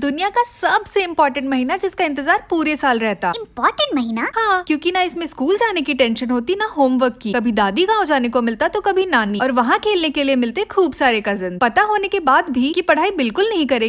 दुनिया का सबसे इम्पोर्टेंट महीना जिसका इंतजार पूरे साल रहता इम्पोर्टेंट महीना हाँ क्योंकि ना इसमें स्कूल जाने की टेंशन होती ना होमवर्क की कभी दादी गाँव जाने को मिलता तो कभी नानी और वहाँ खेलने के लिए मिलते खूब सारे कजन पता होने के बाद भी की पढ़ाई बिल्कुल नहीं करेगी